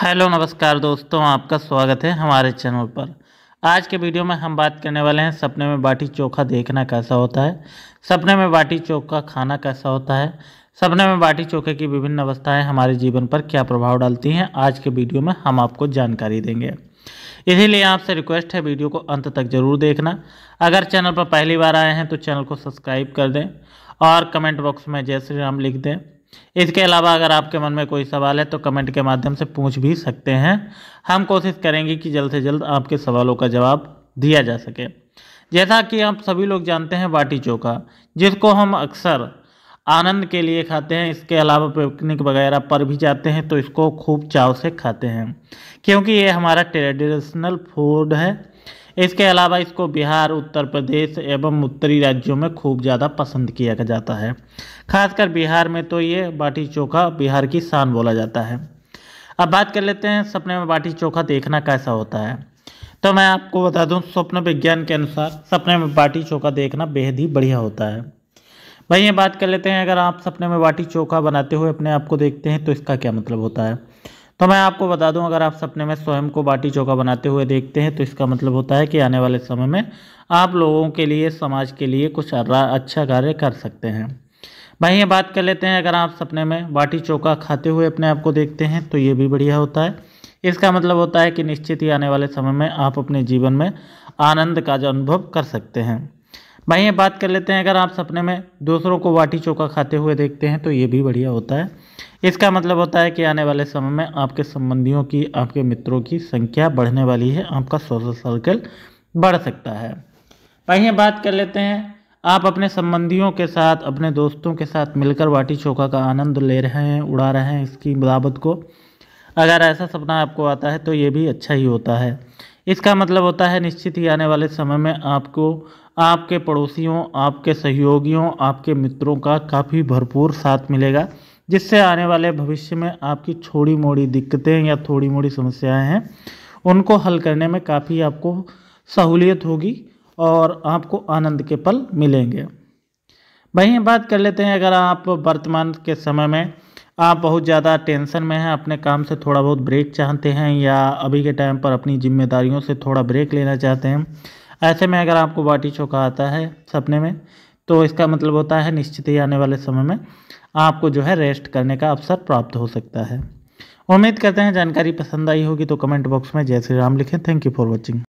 hello नमस्कार दोस्तों आपका स्वागत है हमारे चैनल पर आज के वीडियो में हम बात करने वाले हैं सपने में बाटी चोखा देखना कैसा होता है सपने में बाटी चोखा खाना कैसा होता है सपने में बाटी चोखे की विभिन्न अवस्थाएं हमारे जीवन पर क्या प्रभाव डालती हैं आज के वीडियो में हम आपको जानकारी देंगे इसीलिए आपसे रिक्वेस्ट है वीडियो को अंत तक ज़रूर देखना अगर चैनल पर पहली बार आए हैं तो चैनल को सब्सक्राइब कर दें और कमेंट बॉक्स में जय श्री राम लिख दें इसके अलावा अगर आपके मन में कोई सवाल है तो कमेंट के माध्यम से पूछ भी सकते हैं हम कोशिश करेंगे कि जल्द से जल्द आपके सवालों का जवाब दिया जा सके जैसा कि आप सभी लोग जानते हैं बाटी चोखा जिसको हम अक्सर आनंद के लिए खाते हैं इसके अलावा पिकनिक वगैरह पर भी जाते हैं तो इसको खूब चाव से खाते हैं क्योंकि ये हमारा ट्रेडिशनल फूड है इसके अलावा इसको बिहार उत्तर प्रदेश एवं उत्तरी राज्यों में खूब ज़्यादा पसंद किया जाता है खासकर बिहार में तो ये बाटी चोखा बिहार की शान बोला जाता है अब बात कर लेते हैं सपने में बाटी चोखा देखना कैसा होता है तो मैं आपको बता दूं स्वप्न विज्ञान के अनुसार सपने में बाटी चोखा देखना बेहद ही बढ़िया होता है भाई ये बात कर लेते हैं अगर आप सपने में बाटी चोखा बनाते हुए अपने आप को देखते हैं तो इसका क्या मतलब होता है तो मैं आपको बता दूं अगर आप सपने में स्वयं को बाटी चौका बनाते हुए देखते हैं तो इसका मतलब होता है कि आने वाले समय में आप लोगों के लिए समाज के लिए कुछ अच्छा कार्य कर सकते हैं भाई ये बात कर लेते हैं अगर आप सपने में बाटी चौका खाते हुए अपने आप को देखते हैं तो ये भी बढ़िया होता है इसका मतलब होता है कि निश्चित ही आने वाले समय में आप अपने जीवन में आनंद का अनुभव कर सकते हैं भाई ये बात कर लेते हैं अगर आप सपने में दूसरों को बाटी चौका खाते हुए देखते हैं तो ये भी बढ़िया होता है इसका मतलब होता है कि आने वाले समय में आपके संबंधियों की आपके मित्रों की संख्या बढ़ने वाली है आपका सोशल सर्कल बढ़ सकता है वहीं बात कर लेते हैं आप अपने संबंधियों के साथ अपने दोस्तों के साथ मिलकर वाटी चोखा का आनंद ले रहे हैं उड़ा रहे हैं इसकी बदावत को अगर ऐसा सपना आपको आता है तो ये भी अच्छा ही होता है इसका मतलब होता है निश्चित ही आने वाले समय में आपको आपके पड़ोसियों आपके सहयोगियों आपके मित्रों का काफ़ी भरपूर साथ मिलेगा जिससे आने वाले भविष्य में आपकी छोड़ी मोड़ी दिक्कतें या थोड़ी मोड़ी समस्याएं हैं उनको हल करने में काफ़ी आपको सहूलियत होगी और आपको आनंद के पल मिलेंगे वहीं बात कर लेते हैं अगर आप वर्तमान के समय में आप बहुत ज़्यादा टेंशन में हैं अपने काम से थोड़ा बहुत ब्रेक चाहते हैं या अभी के टाइम पर अपनी जिम्मेदारियों से थोड़ा ब्रेक लेना चाहते हैं ऐसे में अगर आपको बाटी चौका आता है सपने में तो इसका मतलब होता है निश्चित ही आने वाले समय में आपको जो है रेस्ट करने का अवसर प्राप्त हो सकता है उम्मीद करते हैं जानकारी पसंद आई होगी तो कमेंट बॉक्स में जय श्री राम लिखें थैंक यू फॉर वॉचिंग